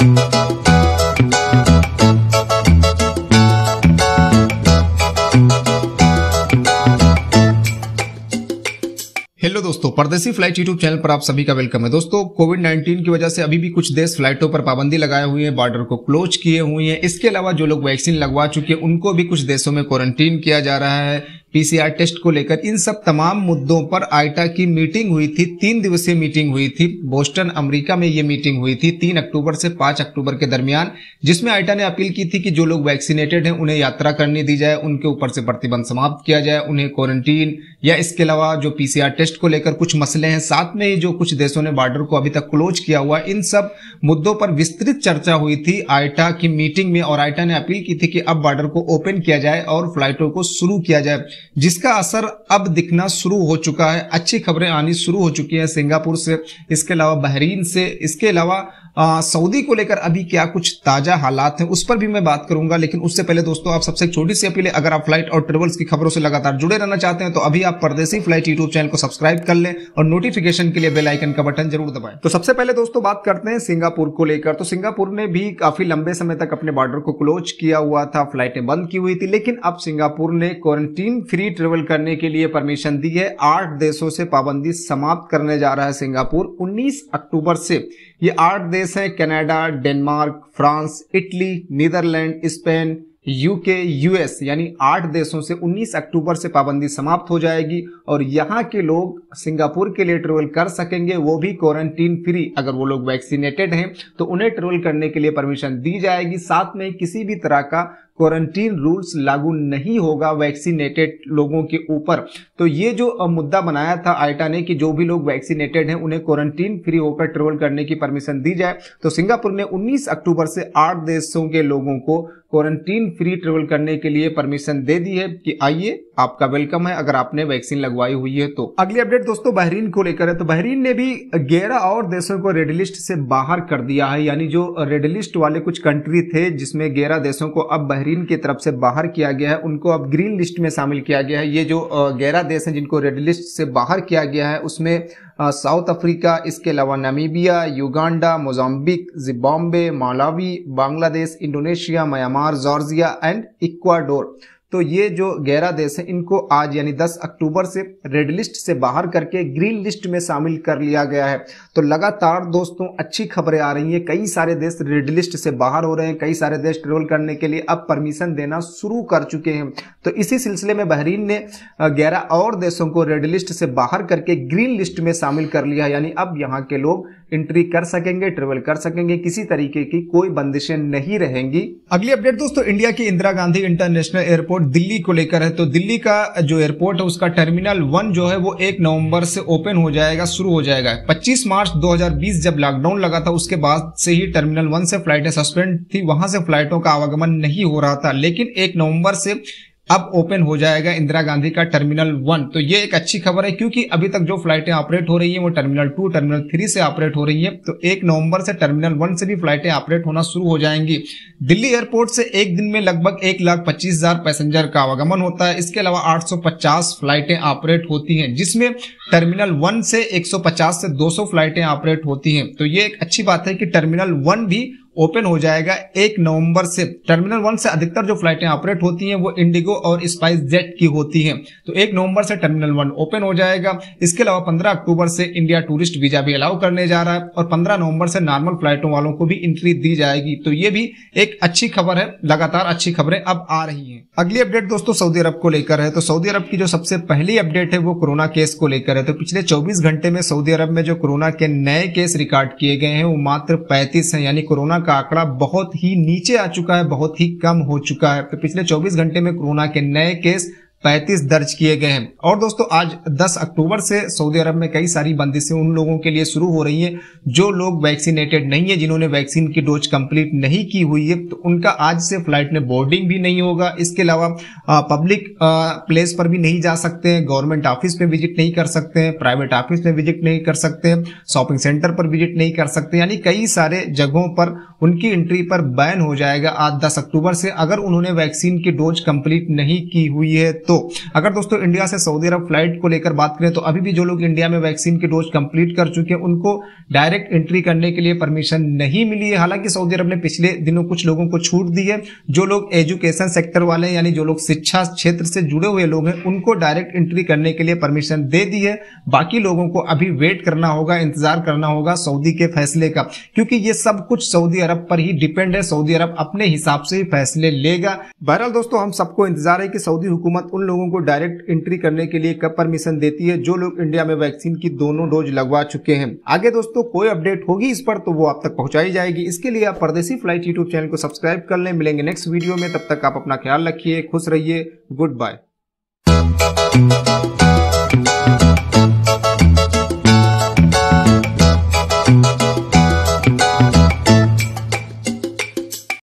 hello दोस्तों परदेसी flight YouTube channel पर आप सभी का वेलकम है दोस्तों कोविड 19 की वजह से अभी भी कुछ देश फ्लाइटों पर पाबंदी लगाए हुए हैं बॉर्डर को क्लोज किए हुए हैं इसके अलावा जो लोग वैक्सीन लगवा चुके हैं उनको भी कुछ देशों में क्वारंटीन किया जा रहा है पीसीआर टेस्ट को लेकर इन सब तमाम मुद्दों पर आईटा की मीटिंग हुई थी तीन दिवसीय मीटिंग हुई थी बोस्टन अमेरिका में ये मीटिंग हुई थी तीन अक्टूबर से पांच अक्टूबर के दरमियान जिसमें आईटा ने अपील की थी कि जो लोग वैक्सीनेटेड हैं उन्हें यात्रा करने दी जाए उनके ऊपर से प्रतिबंध समाप्त किया जाए उन्हें क्वारंटीन या इसके अलावा जो पीसीआर टेस्ट को लेकर कुछ मसले हैं साथ में ही जो कुछ देशों ने बॉर्डर को अभी तक क्लोज किया हुआ इन सब मुद्दों पर विस्तृत चर्चा हुई थी आईटा की मीटिंग में और आईटा ने अपील की थी कि अब बॉर्डर को ओपन किया जाए और फ्लाइटों को शुरू किया जाए जिसका असर अब दिखना शुरू हो चुका है अच्छी खबरें आनी शुरू हो चुकी हैं सिंगापुर से इसके अलावा बहरीन से इसके अलावा सऊदी को लेकर अभी क्या कुछ ताजा हालात हैं उस पर भी मैं बात करूंगा लेकिन उससे पहले दोस्तों आप सबसे छोटी सी अपील है अगर आप फ्लाइट और ट्रेवल्स की खबरों से लगातार जुड़े रहना चाहते हैं तो अभी आप परदेसी फ्लाइट यूट्यूब चैनल को सब्सक्राइब कर लें और नोटिफिकेशन के लिए बेलाइकन का बटन जरूर दबाएं तो सबसे पहले दोस्तों बात करते हैं सिंगापुर को लेकर तो सिंगापुर ने भी काफी लंबे समय तक अपने बॉर्डर को क्लोज किया हुआ था फ्लाइटें बंद की हुई थी लेकिन अब सिंगापुर ने क्वारंटीन फ्री ट्रेवल करने के लिए परमिशन दी है आठ देशों से पाबंदी समाप्त करने जा रहा है सिंगापुर उन्नीस अक्टूबर से ये आठ देश देश हैं Canada Denmark France Italy Netherland Spain UK US यानी आठ देशों से 19 अक्टूबर से पाबंदी समाप्त हो जाएगी और यहाँ के लोग सिंगापुर के लिए ट्रेवल कर सकेंगे वो भी क्वारंटीन फ्री अगर वो लोग वैक्सीनेटेड हैं तो उन्हें ट्रेवल करने के लिए परमिशन दी जाएगी साथ में किसी भी तरह का क्वारंटीन रूल्स लागू नहीं होगा वैक्सीनेटेड लोगों के ऊपर तो ये जो मुद्दा बनाया था आइटा ने कि जो भी लोग वैक्सीनेटेड हैं उन्हें क्वारंटीन फ्री होकर ट्रेवल करने की परमिशन दी जाए तो सिंगापुर ने 19 अक्टूबर से आठ देशों के लोगों को क्वारंटीन फ्री ट्रेवल करने के लिए परमिशन दे दी है कि आइए आपका वेलकम है अगर आपने वैक्सीन लगवाई हुई है तो अगली अपडेट दोस्तों बहरीन को लेकर है तो बहरीन ने भी ग्यारह और देशों को रेड लिस्ट से बाहर कर दिया है यानी जो रेड लिस्ट वाले कुछ कंट्री थे जिसमें ग्यारह देशों को अब बहरीन की तरफ से बाहर किया गया है उनको अब ग्रीन लिस्ट में शामिल किया गया है ये जो ग्यारह देश है जिनको रेड लिस्ट से बाहर किया गया है उसमें साउथ अफ्रीका इसके अलावा Namibia Uganda Mozambique Zimbabwe Malawi Bangladesh Indonesia Myanmar Georgia and Ecuador तो ये जो ग्यारह देश हैं इनको आज यानी 10 अक्टूबर से रेड लिस्ट से बाहर करके ग्रीन लिस्ट में शामिल कर लिया गया है तो लगातार दोस्तों अच्छी खबरें आ रही हैं कई सारे देश रेड लिस्ट से बाहर हो रहे हैं कई सारे देश ट्रेवल करने के लिए अब परमिशन देना शुरू कर चुके हैं तो इसी सिलसिले में बहरीन ने ग्यारह और देशों को रेड लिस्ट से बाहर करके ग्रीन लिस्ट में शामिल कर लिया यानी अब यहाँ के लोग एंट्री कर सकेंगे ट्रेवल कर सकेंगे किसी तरीके की कोई बंदिशें नहीं रहेंगी अगली अपडेट दोस्तों इंडिया की इंदिरा गांधी इंटरनेशनल एयरपोर्ट दिल्ली को लेकर है तो दिल्ली का जो एयरपोर्ट है उसका टर्मिनल वन जो है वो एक नवम्बर से ओपन हो जाएगा शुरू हो जाएगा पच्चीस मार्च दो जब लॉकडाउन लगा था उसके बाद से ही टर्मिनल वन से फ्लाइटें सस्पेंड थी वहां से फ्लाइटों का आवागमन नहीं हो रहा था लेकिन एक नवम्बर से अब ओपन हो जाएगा इंदिरा गांधी का टर्मिनल वन तो ये एक अच्छी खबर है क्योंकि अभी तक जो फ्लाइटें ऑपरेट हो रही हैं वो टर्मिनल टू टर्मिनल थ्री से ऑपरेट हो रही हैं तो एक नवंबर से टर्मिनल वन से भी फ्लाइटें ऑपरेट होना शुरू हो जाएंगी दिल्ली एयरपोर्ट से एक दिन में लगभग एक लाख पच्चीस हजार पैसेंजर का आवागमन होता है इसके अलावा आठ फ्लाइटें ऑपरेट होती हैं जिसमें टर्मिनल वन से एक से दो फ्लाइटें ऑपरेट होती हैं तो ये एक अच्छी बात है कि टर्मिनल वन भी ओपन हो जाएगा एक नवंबर से टर्मिनल वन से अधिकतर जो फ्लाइटें ऑपरेट होती हैं वो इंडिगो और स्पाइस जेट की होती हैं तो एक नवंबर से टर्मिनल वन ओपन हो जाएगा इसके अलावा 15 अक्टूबर से इंडिया टूरिस्ट वीजा भी अलाउ करने जा रहा है और 15 नवंबर से नॉर्मल फ्लाइटों वालों को भी एंट्री दी जाएगी तो ये भी एक अच्छी खबर है लगातार अच्छी खबरें अब आ रही है अगली अपडेट दोस्तों सऊदी अरब को लेकर है तो सऊदी अरब की जो सबसे पहली अपडेट है वो कोरोना केस को लेकर है तो पिछले चौबीस घंटे में सऊदी अरब में जो कोरोना के नए केस रिकॉर्ड किए गए हैं वो मात्र पैंतीस है यानी कोरोना का आंकड़ा बहुत ही नीचे आ चुका है बहुत ही कम हो चुका है तो पिछले 24 घंटे में कोरोना के नए केस पैंतीस दर्ज किए गए हैं और दोस्तों आज 10 अक्टूबर से सऊदी अरब में कई सारी बंदिशें उन लोगों के लिए शुरू हो रही हैं जो लोग वैक्सीनेटेड नहीं है जिन्होंने वैक्सीन की डोज कंप्लीट नहीं की हुई है तो उनका आज से फ्लाइट में बोर्डिंग भी नहीं होगा इसके अलावा पब्लिक प्लेस पर भी नहीं जा सकते हैं गवर्नमेंट ऑफिस में विजिट नहीं कर सकते हैं प्राइवेट ऑफिस में विजिट नहीं कर सकते हैं शॉपिंग सेंटर पर विजिट नहीं कर सकते यानी कई सारे जगहों पर उनकी एंट्री पर बैन हो जाएगा आज दस अक्टूबर से अगर उन्होंने वैक्सीन की डोज कंप्लीट नहीं की हुई है तो अगर दोस्तों इंडिया से सऊदी अरब फ्लाइट को लेकर बात करें तो अभी भी जो लोग इंडिया में वैक्सीन की डोज कंप्लीट कर चुके हैं उनको डायरेक्ट एंट्री करने के लिए परमिशन नहीं मिली है हालांकि सऊदी अरब ने पिछले दिनों कुछ लोगों को छूट दी है जो लोग एजुकेशन सेक्टर वाले यानी जो लोग शिक्षा क्षेत्र से जुड़े हुए लोग हैं उनको डायरेक्ट एंट्री करने के लिए परमिशन दे दी है बाकी लोगों को अभी वेट करना होगा इंतजार करना होगा सऊदी के फैसले का क्योंकि ये सब कुछ सऊदी अरब पर ही डिपेंड है सऊदी अरब अपने हिसाब से फैसले लेगा बहरहाल दोस्तों हम सबको इंतजार है कि सऊदी हुकूमत उन उन लोगों को डायरेक्ट एंट्री करने के लिए कब परमिशन देती है जो लोग इंडिया में वैक्सीन की दोनों डोज लगवा चुके हैं आगे दोस्तों कोई अपडेट होगी इस पर तो वो आप तक पहुंचाई जाएगी इसके लिए आप परदेसी फ्लाइट यूट्यूब चैनल को सब्सक्राइब कर लें मिलेंगे नेक्स्ट वीडियो में तब तक आप अपना ख्याल रखिए खुश रहिए गुड बाय